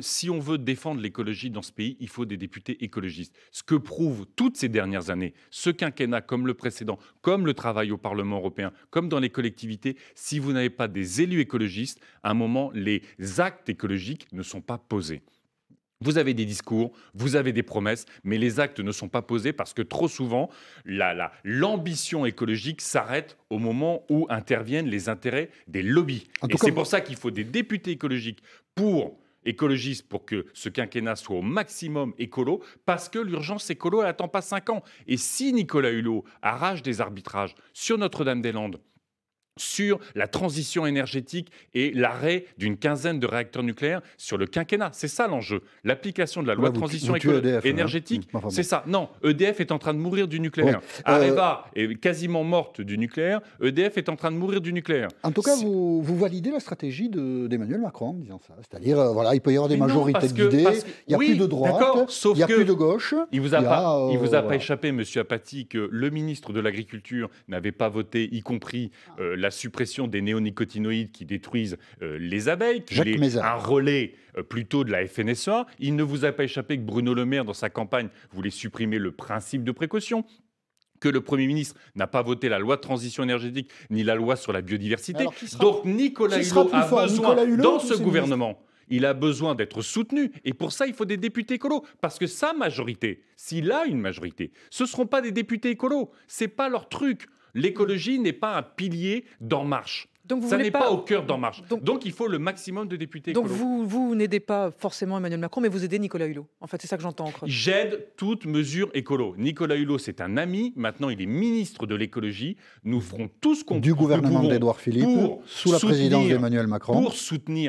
si on veut défendre l'écologie dans ce pays, il faut des députés écologistes. Ce que prouvent toutes ces dernières années, ce quinquennat comme le précédent, comme le travail au Parlement européen, comme dans les collectivités, si vous n'avez pas des élus écologistes, à un moment, les actes écologiques ne sont pas posés. Vous avez des discours, vous avez des promesses, mais les actes ne sont pas posés parce que trop souvent, l'ambition la, écologique s'arrête au moment où interviennent les intérêts des lobbies. Et c'est pour ça qu'il faut des députés écologiques pour écologiste pour que ce quinquennat soit au maximum écolo, parce que l'urgence écolo, elle n'attend pas cinq ans. Et si Nicolas Hulot arrache des arbitrages sur Notre-Dame-des-Landes, sur la transition énergétique et l'arrêt d'une quinzaine de réacteurs nucléaires sur le quinquennat. C'est ça l'enjeu. L'application de la loi de transition e hein, énergétique, hein, c'est ça. Non, EDF est en train de mourir du nucléaire. Euh, Areva est quasiment morte du nucléaire. EDF est en train de mourir du nucléaire. En tout cas, vous, validez la stratégie d'Emmanuel Macron en disant ça. C'est-à-dire, euh, voilà, il peut y avoir des majorités il n'y a plus de droite, il n'y a plus de gauche. Il ne vous a, pas, euh, il vous a pas échappé, Monsieur Apathy, que le ministre de l'Agriculture n'avait pas voté, y compris la suppression des néonicotinoïdes qui détruisent euh, les abeilles, qui un relais euh, plutôt de la FNSA, Il ne vous a pas échappé que Bruno Le Maire, dans sa campagne, voulait supprimer le principe de précaution que le Premier ministre n'a pas voté la loi de transition énergétique ni la loi sur la biodiversité. Donc Nicolas Hulot a besoin, dans ce gouvernement, il a besoin d'être soutenu. Et pour ça, il faut des députés écolos. Parce que sa majorité, s'il a une majorité, ce ne seront pas des députés écolos. Ce n'est pas leur truc. L'écologie n'est pas un pilier d'En Marche. vous ça n'est pas, au cœur d'En Marche. Donc, il faut le maximum de députés. Donc vous, vous n'aidez pas forcément Emmanuel Macron, mais vous aidez Nicolas Hulot. En fait, c'est ça que j'entends. J'aide toute mesure écolo. Nicolas Hulot, c'est un ami. Maintenant, il est ministre de l'écologie. Nous ferons tout ce qu'on peut. Du gouvernement d'Édouard Philippe, sous la présidence d'Emmanuel Macron. Pour soutenir